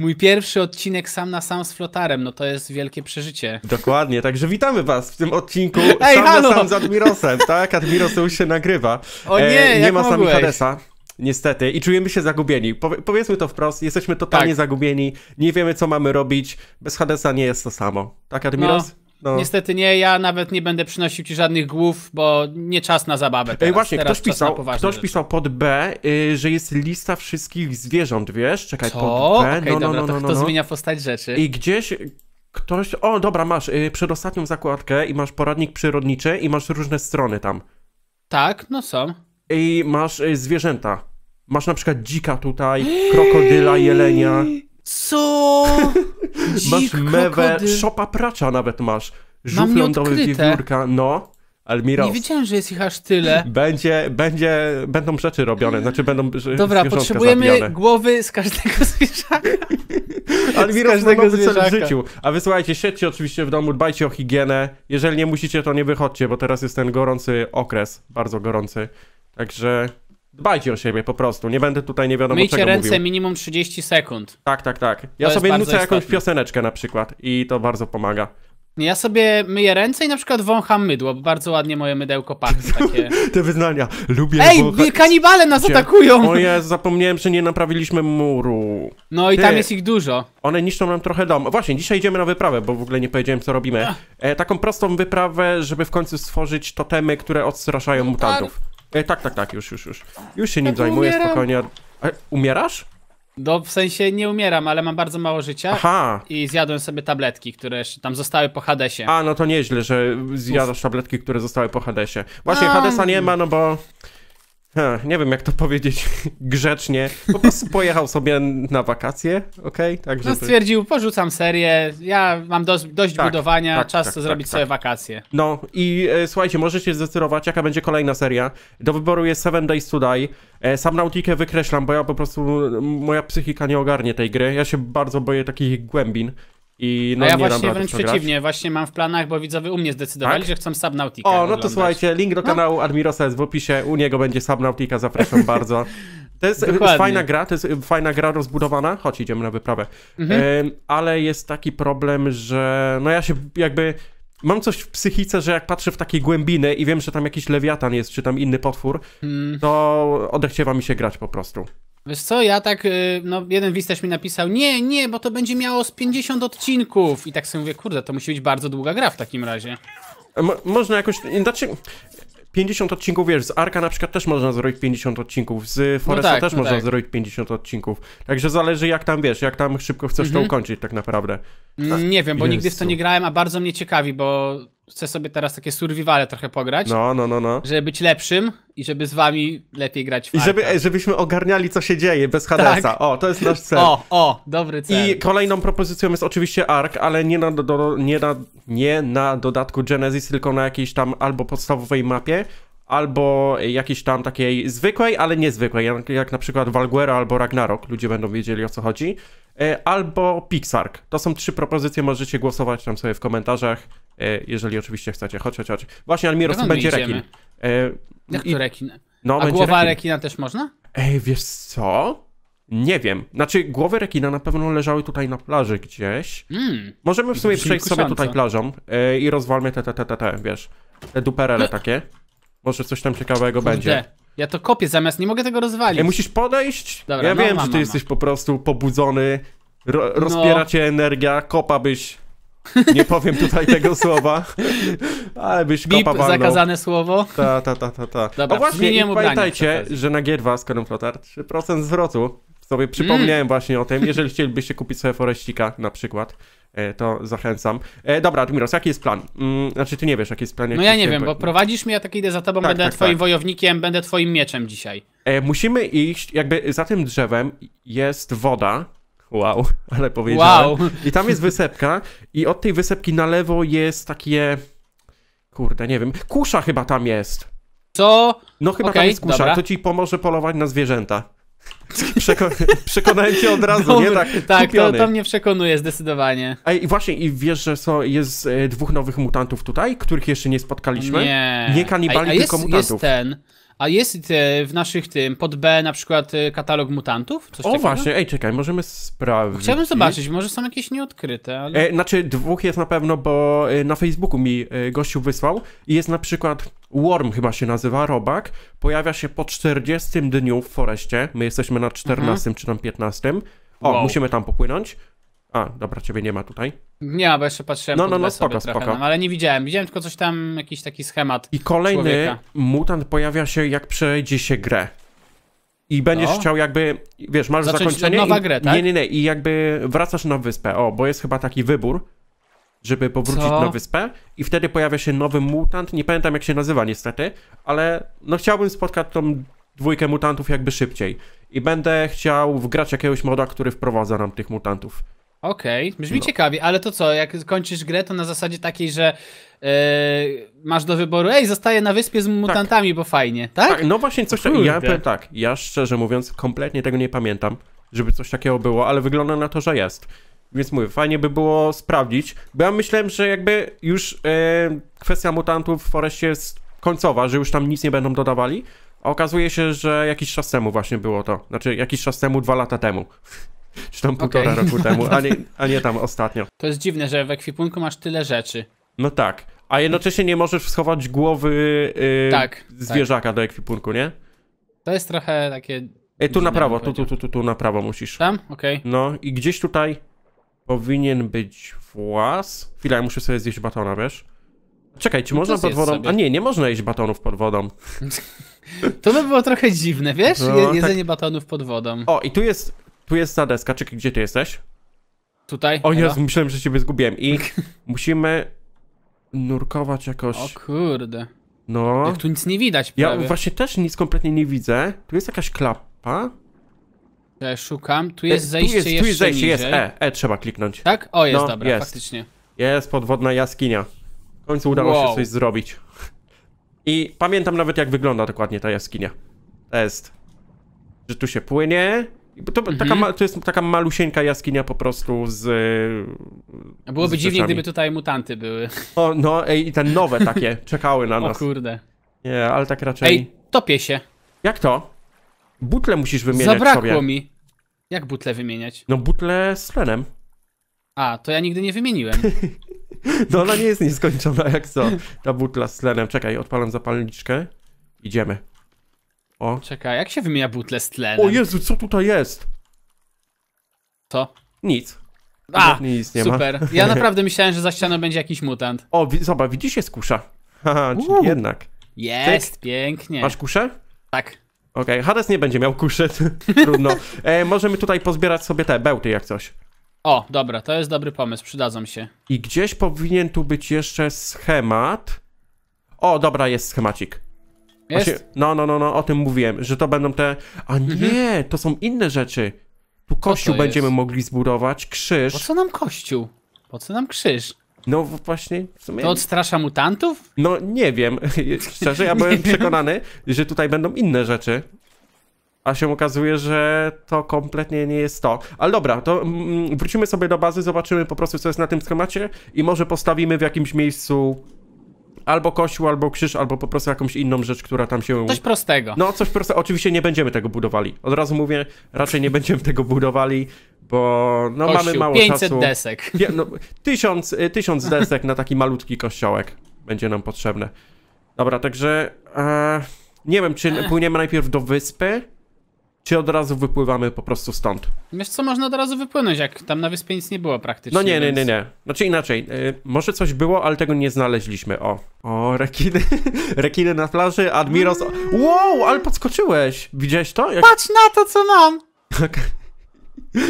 Mój pierwszy odcinek sam na sam z flotarem, no to jest wielkie przeżycie. Dokładnie, także witamy was w tym odcinku Ej, sam halo! na sam z Admirosem, tak? Admiros już się nagrywa. O nie, e, Nie ma sami Hadesa. Niestety, i czujemy się zagubieni. Powie, powiedzmy to wprost, jesteśmy totalnie tak. zagubieni, nie wiemy co mamy robić. Bez Hadesa nie jest to samo. Tak, Admiros? No. No. Niestety nie, ja nawet nie będę przynosił ci żadnych głów, bo nie czas na zabawę. Teraz. Ej, właśnie, teraz ktoś, pisał, ktoś pisał pod B, y, że jest lista wszystkich zwierząt, wiesz? Czekaj, Co? pod B. Okay, no, no, dobra, no, no, to, no, no to no. zmienia postać rzeczy. I gdzieś ktoś. O, dobra, masz y, przedostatnią zakładkę i masz poradnik przyrodniczy i masz różne strony tam. Tak, no są. I masz y, zwierzęta. Masz na przykład dzika tutaj, krokodyla, jelenia. Co? masz mewę, szopa pracza nawet masz. Żółw lądowy, wiewiórka, no. Almiro. Nie wiedziałem, że jest ich aż tyle. Będzie, będzie, będą rzeczy robione, znaczy będą Dobra, potrzebujemy zabijane. głowy z każdego zwierzaka. Almiro z każdego zwierzaka. w życiu. A wysłuchajcie, siedźcie oczywiście w domu, dbajcie o higienę. Jeżeli nie musicie, to nie wychodźcie, bo teraz jest ten gorący okres, bardzo gorący. Także Dbajcie o siebie po prostu, nie będę tutaj nie wiadomo Myjcie czego ręce mówił. minimum 30 sekund. Tak, tak, tak. Ja to sobie nucę jakąś pioseneczkę na przykład i to bardzo pomaga. Ja sobie myję ręce i na przykład wącham mydło, bo bardzo ładnie moje mydełko pachnie takie. Te wyznania, lubię Ej, wącha... kanibale nas Cię. atakują! O zapomniałem, że nie naprawiliśmy muru. No i Ty. tam jest ich dużo. One niszczą nam trochę dom. Właśnie, dzisiaj idziemy na wyprawę, bo w ogóle nie powiedziałem, co robimy. E, taką prostą wyprawę, żeby w końcu stworzyć totemy, które odstraszają no tak. mutantów. E, tak, tak, tak, już, już, już. Już się no nim tak zajmuję, umieram. spokojnie. umierasz? No, w sensie nie umieram, ale mam bardzo mało życia. Aha. I zjadłem sobie tabletki, które tam zostały po Hadesie. A, no to nieźle, że zjadasz Uf. tabletki, które zostały po Hadesie. Właśnie, A. Hadesa nie ma, no bo nie wiem, jak to powiedzieć grzecznie. Po prostu pojechał sobie na wakacje, okej? Okay? Tak, no stwierdził, porzucam serię, ja mam dość tak, budowania, tak, czas tak, to tak, zrobić tak. sobie wakacje. No i e, słuchajcie, możecie zdecydować, jaka będzie kolejna seria. Do wyboru jest Seven Days to Die. E, sam Nautikę wykreślam, bo ja po prostu, moja psychika nie ogarnie tej gry. Ja się bardzo boję takich głębin. I no, A ja nie właśnie wręcz przeciwnie, właśnie mam w planach, bo widzowie u mnie zdecydowali, tak? że chcą Subnautica O, no oglądać. to słuchajcie, link do no. kanału no. Admirosa jest w opisie, u niego będzie Subnautica, zapraszam bardzo. To jest y, fajna gra, to jest y, fajna gra rozbudowana, choć idziemy na wyprawę, mhm. e, ale jest taki problem, że no ja się jakby... Mam coś w psychice, że jak patrzę w takie głębiny i wiem, że tam jakiś lewiatan jest, czy tam inny potwór, hmm. to odechciewa mi się grać po prostu. Wiesz co, ja tak, y, no jeden listerz mi napisał, nie, nie, bo to będzie miało z 50 odcinków. I tak sobie mówię, kurde, to musi być bardzo długa gra w takim razie. E, mo można jakoś, znaczy, 50 odcinków, wiesz, z Arka na przykład też można zrobić 50 odcinków, z no Foresta no tak, też no można tak. zrobić 50 odcinków. Także zależy jak tam, wiesz, jak tam szybko chcesz mhm. to ukończyć tak naprawdę. nie wiem, bo nigdy w to nie grałem, a bardzo mnie ciekawi, bo chcę sobie teraz takie survivale trochę pograć. No, no, no, no. Żeby być lepszym i żeby z wami lepiej grać w I żeby, żebyśmy ogarniali, co się dzieje bez Hadesa. Tak. O, to jest nasz cel. O, o, dobry cel. I kolejną propozycją jest oczywiście ARK, ale nie na, do, nie na, nie na dodatku Genesis, tylko na jakiejś tam albo podstawowej mapie, albo jakiejś tam takiej zwykłej, ale niezwykłej, jak, jak na przykład Valguera albo Ragnarok, ludzie będą wiedzieli o co chodzi, e, albo Pixark. To są trzy propozycje, możecie głosować tam sobie w komentarzach, e, jeżeli oczywiście chcecie. choć, choć, choć. Właśnie, Almiros, będzie idziemy. rekin. E, jak to rekin? No, A głowa rekin. rekina też można? Ej, wiesz co? Nie wiem. Znaczy, głowy rekina na pewno leżały tutaj na plaży gdzieś. Mm, Możemy w sumie przejść sobie tutaj plażą i rozwalmy te, te, te, te, te wiesz, te duperele no, takie. Może coś tam ciekawego Kurde. będzie. Ja to kopię zamiast, nie mogę tego rozwalić. Ej, musisz podejść? Dobra, ja no, wiem, że ty jesteś po prostu pobudzony, ro no. rozpiera no. cię energia, kopa byś... Nie powiem tutaj tego słowa, ale byś Bip, kopa walnął. zakazane słowo. Ta, ta, ta, ta, ta. Dobra, o no właśnie, i pamiętajcie, że na G2 z kodem Flotar 3% zwrotu. Sobie przypomniałem mm. właśnie o tym, jeżeli chcielibyście kupić sobie foreścika na przykład. E, to zachęcam. E, dobra, Admiros, jaki jest plan? Mm, znaczy, ty nie wiesz, jaki jest plan. No ja nie wiem, bo prowadzisz mnie, ja tak idę za tobą, tak, będę tak, twoim tak. wojownikiem, będę twoim mieczem dzisiaj. E, musimy iść, jakby za tym drzewem jest woda, Wow, ale powiedziałem. Wow. I tam jest wysepka i od tej wysepki na lewo jest takie... Kurde, nie wiem. Kusza chyba tam jest. Co? No chyba okay, tam jest kusza. Dobra. To ci pomoże polować na zwierzęta. Przeko przekonałem cię od razu, Dobry, nie? Tak, tak to, to, mnie przekonuje zdecydowanie. A i właśnie, i wiesz, że są, jest e, dwóch nowych mutantów tutaj, których jeszcze nie spotkaliśmy? Nie. Nie kanibali, a, a jest, tylko mutantów. Jest ten, a jest e, w naszych tym, pod B na przykład e, katalog mutantów? Coś o właśnie, ej czekaj, możemy sprawdzić. Chciałbym zobaczyć, może są jakieś nieodkryte, ale... E, znaczy dwóch jest na pewno, bo e, na Facebooku mi gościu wysłał i jest na przykład Worm chyba się nazywa, robak, pojawia się po 40 dniu w Foreście, my jesteśmy na 14 mhm. czy tam 15. O, wow. musimy tam popłynąć. A, dobra, ciebie nie ma tutaj. Nie bo jeszcze patrzyłem No, no, no, spoko, spoko. No, ale nie widziałem, widziałem tylko coś tam, jakiś taki schemat I kolejny człowieka. mutant pojawia się, jak przejdzie się grę. I będziesz no. chciał jakby, wiesz, masz Zacząć zakończenie. Nowa i, grę, tak? Nie, nie, nie. I jakby wracasz na wyspę. O, bo jest chyba taki wybór, żeby powrócić Co? na wyspę. I wtedy pojawia się nowy mutant. Nie pamiętam jak się nazywa niestety, ale no chciałbym spotkać tą dwójkę mutantów jakby szybciej. I będę chciał wgrać jakiegoś moda, który wprowadza nam tych mutantów. Okej, okay. brzmi no. ciekawie, ale to co, jak kończysz grę, to na zasadzie takiej, że yy, masz do wyboru, ej, zostaję na wyspie z tak. mutantami, tak. bo fajnie, tak? tak? No właśnie, coś takiego, ja powiem tak, ja szczerze mówiąc kompletnie tego nie pamiętam, żeby coś takiego było, ale wygląda na to, że jest. Więc mówię, fajnie by było sprawdzić, bo ja myślałem, że jakby już yy, kwestia mutantów w Foreście jest końcowa, że już tam nic nie będą dodawali, a okazuje się, że jakiś czas temu właśnie było to, znaczy jakiś czas temu, dwa lata temu czy tam półtora okay. roku temu, a nie, a nie tam ostatnio. To jest dziwne, że w ekwipunku masz tyle rzeczy. No tak, a jednocześnie nie możesz schować głowy yy, tak, zwierzaka tak. do ekwipunku, nie? To jest trochę takie... Ej, tu na prawo, tu, tu, tu, tu, tu na prawo musisz. Tam? Okej. Okay. No i gdzieś tutaj powinien być włas. Chwila, ja muszę sobie zjeść batona, wiesz? Czekaj, czy no można pod wodą? Sobie. A nie, nie można jeść batonów pod wodą. To by było trochę dziwne, wiesz? No, tak. Jedzenie tak. batonów pod wodą. O, i tu jest tu jest ta deska, czekaj, gdzie ty jesteś? Tutaj? O Jezu, myślałem, że ciebie zgubiłem i musimy nurkować jakoś. O kurde. No. Jak tu nic nie widać prawie. Ja właśnie też nic kompletnie nie widzę. Tu jest jakaś klapa. Ja szukam. Tu jest e, zejście tu jest, jeszcze Tu jest zejście, jest E. E trzeba kliknąć. Tak? O, jest, no, dobra, jest. faktycznie. Jest podwodna jaskinia. W końcu udało wow. się coś zrobić. I pamiętam nawet jak wygląda dokładnie ta jaskinia. To jest, że tu się płynie, to, mhm. taka, to jest taka malusieńka jaskinia po prostu z. A byłoby z dziwnie, gdyby tutaj mutanty były. O, no, ej, i te nowe takie czekały na nas. O kurde. Nie, ale tak raczej. Ej, topię się. Jak to? Butle musisz wymieniać Zabrakło sobie. mi. Jak butle wymieniać? No butle z tlenem. A, to ja nigdy nie wymieniłem. no ona nie jest nieskończona jak co, ta butla z tlenem. Czekaj, odpalam zapalniczkę. Idziemy. O. Czekaj, jak się wymienia butle z tlenem? O Jezu, co tutaj jest? Co? Nic. A, nic nie super. Ma. Ja naprawdę myślałem, że za ścianą będzie jakiś mutant. O, zobacz, widzisz, jest kusza. Haha, jednak. Jest, pięknie. Masz kuszę? Tak. Okej, okay. Hades nie będzie miał kuszy, trudno. E, możemy tutaj pozbierać sobie te bełty jak coś. O, dobra, to jest dobry pomysł, przydadzą się. I gdzieś powinien tu być jeszcze schemat. O, dobra, jest schemacik. Jest? no, no, no, no, o tym mówiłem, że to będą te... A mhm. nie, mhm. to są inne rzeczy. Tu kościół będziemy jest? mogli zbudować, krzyż. Po co nam kościół? Po co nam krzyż? No właśnie, w sumie... To odstrasza mutantów? No nie wiem, szczerze, ja byłem przekonany, że tutaj będą inne rzeczy. A się okazuje, że to kompletnie nie jest to. Ale dobra, to mm, mm, wrócimy sobie do bazy, zobaczymy po prostu, co jest na tym schemacie i może postawimy w jakimś miejscu albo kościół, albo krzyż, albo po prostu jakąś inną rzecz, która tam się... Coś prostego. No, coś prostego. Oczywiście nie będziemy tego budowali. Od razu mówię, raczej nie będziemy tego budowali, bo no, kościół. mamy mało 500 czasu. 500 desek. Pie, no, tysiąc, y, tysiąc desek na taki malutki kościołek będzie nam potrzebne. Dobra, także... E, nie wiem, czy płyniemy najpierw do wyspy, czy od razu wypływamy po prostu stąd? Wiesz co, można od razu wypłynąć, jak tam na wyspie nic nie było praktycznie. No nie, więc... nie, nie, nie. Znaczy inaczej, yy, może coś było, ale tego nie znaleźliśmy, o. O, rekiny, rekiny na plaży, Admiros... Wow, ale podskoczyłeś! Widziałeś to? Jak... Patrz na to, co mam!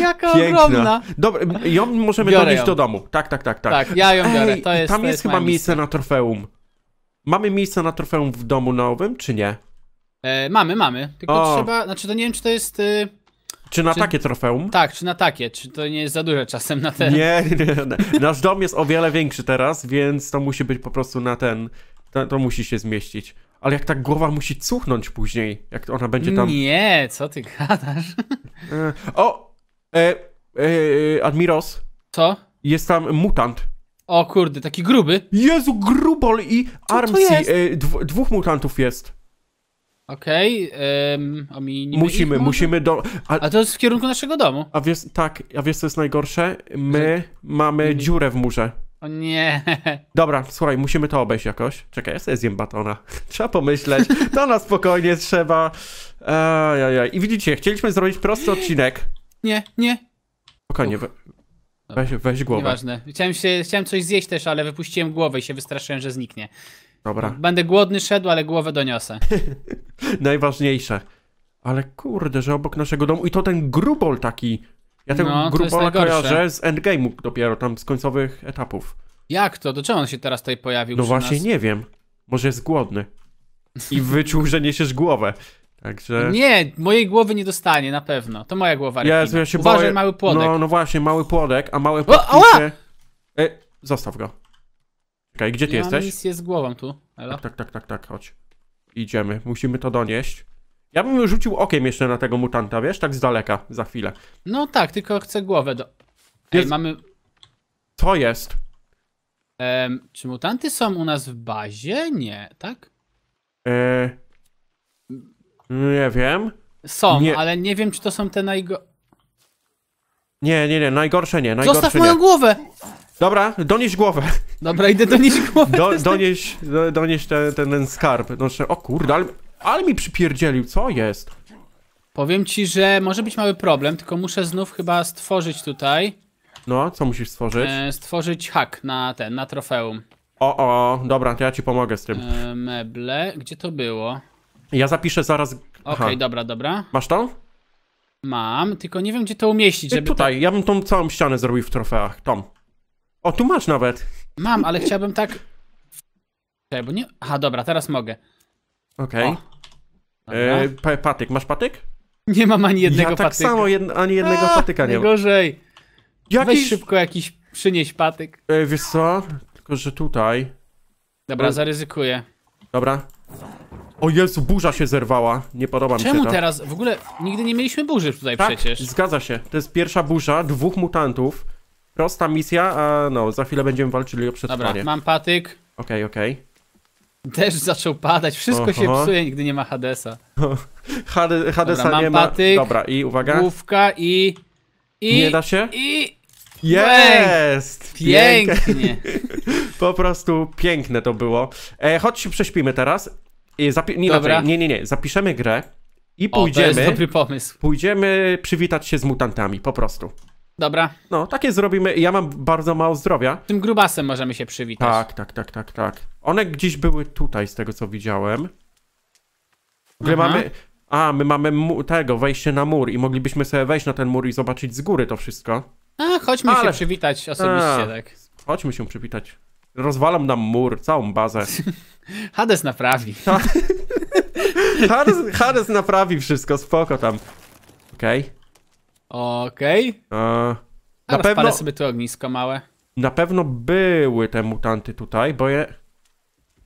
Jaka Piękna. ogromna. Dobra, ją możemy biorę donieść ją. do domu. Tak, tak, tak, tak. Tak, ja ją biorę. to jest, tam to jest, jest chyba miejsce na trofeum. Mamy miejsce na trofeum w domu nowym, czy nie? E, mamy, mamy. Tylko O. trzeba. Znaczy, to nie wiem, czy to jest. Y, czy na Czy- takie trofeum? tak, czy na takie. Czy to nie jest za dużo czasem na ten. Nie, nie, nie. Nasz dom jest o wiele większy teraz, więc to musi być po prostu na ten. To, to musi się zmieścić. Ale jak ta głowa musi cuchnąć później, jak ona będzie tam. Nie, co ty gadasz? E, o! E, e, e Admiros, Co? jest tam mutant. O kurde, taki gruby. Jezu, grubol i Co E, dwóch mutantów jest. Okej, okay, um, a mi nie Musimy, musimy do... A, a, to jest w kierunku naszego domu. A wiesz, tak, a wiesz co jest najgorsze? My Że... mamy nie. dziurę w murze. O nie. Dobra, słuchaj, musimy to obejść jakoś. Czekaj, ja sobie zjem batona. Trzeba pomyśleć, to na spokojnie trzeba. Ajajaj. I widzicie, chcieliśmy zrobić prosty odcinek. Nie, nie. Spokojnie, we... weź, weź głowę. Nieważne. Chciałem, się, chciałem coś zjeść też, ale wypuściłem głowę i się wystraszyłem, że zniknie. Dobra. Będę głodny szedł, ale głowę doniosę. Najważniejsze. Ale kurde, że obok naszego domu i to ten grubol taki. Ja tego no, grubola kojarzę z endgame'u dopiero, tam z końcowych etapów. Jak to? Do czego on się teraz tutaj pojawił? No właśnie nas? nie wiem. Może jest głodny. I wyczuł, że niesiesz głowę. Także... No nie, mojej głowy nie dostanie, na pewno. To moja głowa. Jezu, ja się Uważaj, boję... mały płodek. No, no właśnie, mały płodek, a małe płodek. o, E, zostaw go. Czekaj, gdzie ty ja jesteś? jest z głową tu, Ela. Tak, tak, tak, tak, tak, chodź. Idziemy, musimy to donieść. Ja bym rzucił okiem jeszcze na tego mutanta, wiesz, tak z daleka, za chwilę. No tak, tylko chcę głowę do... Ej, jest... mamy... To jest. Ehm, czy mutanty są u nas w bazie? Nie, tak? Eee, nie wiem. Są, nie... ale nie wiem, czy to są te najgo... Nie, nie, nie, najgorsze nie, najgorsze Zostaw nie. moją głowę! Dobra, donieś głowę. Dobra, idę donieść głowę. Do, donieś, do, donieś ten, ten, ten skarb. Znaczy, o kurde, ale, ale mi przypierdzielił, co jest? Powiem ci, że może być mały problem, tylko muszę znów chyba stworzyć tutaj. No, co musisz stworzyć? E, stworzyć hak na ten, na trofeum. O, o, dobra, to ja ci pomogę z tym. E, meble, gdzie to było? Ja zapiszę zaraz. Okej, okay, dobra, dobra. Masz to? Mam, tylko nie wiem, gdzie to umieścić, e, żeby... I tutaj, ja bym tą całą ścianę zrobił w trofeach, Tom. O, tu masz nawet. Mam, ale chciałbym tak... Cześć, bo nie... Aha, dobra, teraz mogę. Okej. Okay. E, patyk, masz patyk? Nie mam ani jednego ja tak patyka. tak samo, jed ani jednego A, patyka nie mam. gorzej. Jakiś... Weź szybko jakiś, przynieś patyk. E, wiesz co? Tylko, że tutaj... Dobra, Bo... zaryzykuję. Dobra. O Jezu, burza się zerwała. Nie podoba Czemu mi się to. Czemu teraz? W ogóle nigdy nie mieliśmy burzy tutaj tak? przecież. zgadza się. To jest pierwsza burza dwóch mutantów. Prosta misja, a no, za chwilę będziemy walczyli o przetrwanie. Dobra, mam patyk. Okej, okay, okej. Okay. Deszcz zaczął padać, wszystko Oho. się psuje, nigdy nie ma Hadesa. Hade, Hadesa Dobra, nie ma. Patyk, Dobra, i uwaga. Główka i... i nie da się? I... Jest! Pięknie! po prostu piękne to było. E, chodź się prześpimy teraz. E, nie, Dobra. nie, nie, nie. Zapiszemy grę i pójdziemy. O, to jest dobry pomysł. Pójdziemy przywitać się z mutantami, po prostu. Dobra. No, takie zrobimy. Ja mam bardzo mało zdrowia. Tym grubasem możemy się przywitać. Tak, tak, tak, tak, tak. One gdzieś były tutaj, z tego co widziałem. Gdy mamy... A, my mamy tego, wejście na mur i moglibyśmy sobie wejść na ten mur i zobaczyć z góry to wszystko. A, chodźmy Ale... się przywitać osobiście, A, tak. Chodźmy się przywitać. Rozwalam nam mur, całą bazę. Hades naprawi. Tak. Hades, Hades naprawi wszystko, spoko tam. Okej. Okay. Okej. Okay. E, na pewno... sobie tu ognisko małe. Na pewno były te mutanty tutaj, bo je...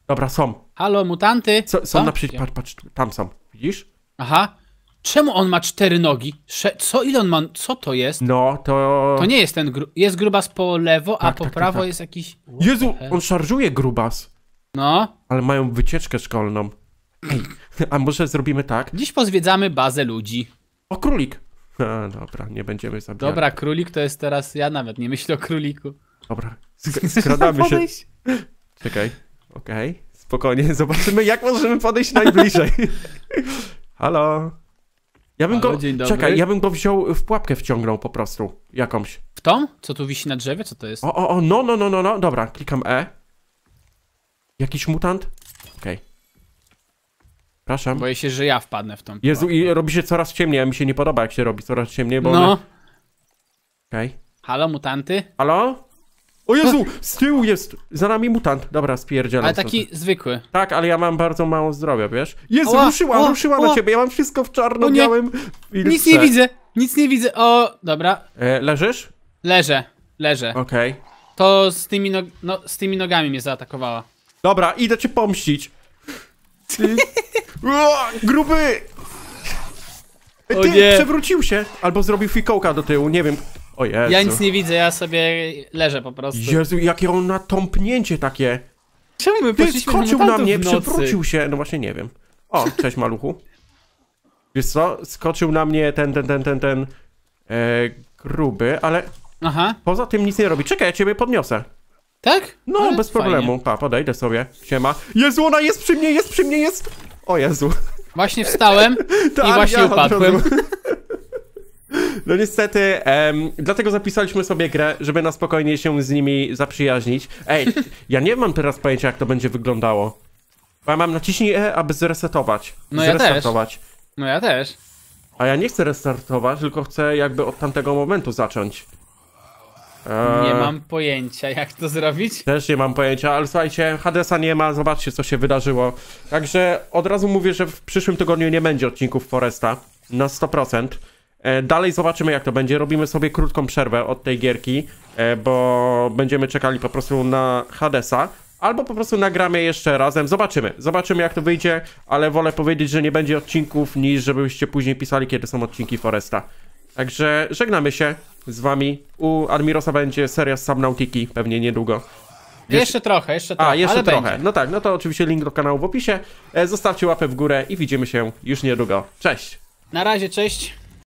Dobra, są. Halo, mutanty? Co, są na przykład, patrz, patrz, tam są. Widzisz? Aha. Czemu on ma cztery nogi? Co, ile on ma? Co to jest? No, to... To nie jest ten gru... Jest grubas po lewo, tak, a po tak, tak, prawo tak, jest jakiś... What Jezu, on szarżuje grubas. No. Ale mają wycieczkę szkolną. Ej, a może zrobimy tak? Dziś pozwiedzamy bazę ludzi. O, królik. A, dobra, nie będziemy zabijać. Dobra, królik to jest teraz. Ja nawet nie myślę o króliku. Dobra, sk skradamy się. Czekaj, okej. Okay. Spokojnie, zobaczymy, jak możemy podejść najbliżej. Halo. Ja bym Halo, go. Czekaj, ja bym go wziął y, w pułapkę wciągnął po prostu. Jakąś. W tą? Co tu wisi na drzewie? Co to jest? O, o, o, no, no, no, no, no. Dobra, klikam E. Jakiś mutant? Proszę. Boję się, że ja wpadnę w tą pułapkę. Jezu, i robi się coraz ciemniej, a mi się nie podoba, jak się robi coraz ciemniej, bo... No. One... Okej. Okay. Halo, mutanty? Halo? O Jezu, z tyłu jest, za nami mutant. Dobra, spierdzielam. Ale taki sobie. zwykły. Tak, ale ja mam bardzo mało zdrowia, wiesz? Jezu, ruszyłam, ruszyła, oła, ruszyła na ciebie, ja mam wszystko w czarno-białym Nic nie widzę, nic nie widzę, o, dobra. E, leżysz? Leżę, leżę. Okej. Okay. To z tymi, no, z tymi nogami mnie zaatakowała. Dobra, idę cię pomścić. Ty... gruby! Ty, o nie. przewrócił się! Albo zrobił fikołka do tyłu, nie wiem. O Jezu. Ja nic nie widzę, ja sobie leżę po prostu. Jezu, jakie on natąpnięcie takie. Czemu my Ty skoczył na, mnie, przewrócił się. No właśnie nie wiem. O, cześć maluchu. Wiesz co, skoczył na mnie ten, ten, ten, ten, ten e, gruby, ale Aha. poza tym nic nie robi. Czekaj, ja ciebie podniosę. Tak? No, ale bez fajnie. problemu. Pa, podejdę sobie. Siema. Jezu, ona jest przy mnie, jest przy mnie, jest! O Jezu. Właśnie wstałem i właśnie upadłem. No niestety, dlatego zapisaliśmy sobie grę, żeby na spokojnie się z nimi zaprzyjaźnić. Ej, ja nie mam teraz pojęcia, jak to będzie wyglądało. Bo ja mam naciśnij E, aby zresetować. No ja też. No ja też. A ja nie chcę restartować, tylko chcę jakby od tamtego momentu zacząć nie e, mam pojęcia, jak to zrobić. Też nie mam pojęcia, ale słuchajcie, Hadesa nie ma, zobaczcie, co się wydarzyło. Także od razu mówię, że w przyszłym tygodniu nie będzie odcinków Foresta na 100%. E, dalej zobaczymy, jak to będzie. Robimy sobie krótką przerwę od tej gierki, e, bo będziemy czekali po prostu na Hadesa. Albo po prostu nagramy jeszcze razem, zobaczymy. Zobaczymy, jak to wyjdzie, ale wolę powiedzieć, że nie będzie odcinków, niż żebyście później pisali, kiedy są odcinki Foresta. Także żegnamy się z wami. U Admirosa będzie seria z Subnautiki, pewnie niedługo. Wiesz... Jeszcze trochę, jeszcze trochę. A, jeszcze trochę. Będzie. No tak, no to oczywiście link do kanału w opisie. E, zostawcie łapę w górę i widzimy się już niedługo. Cześć! Na razie, cześć!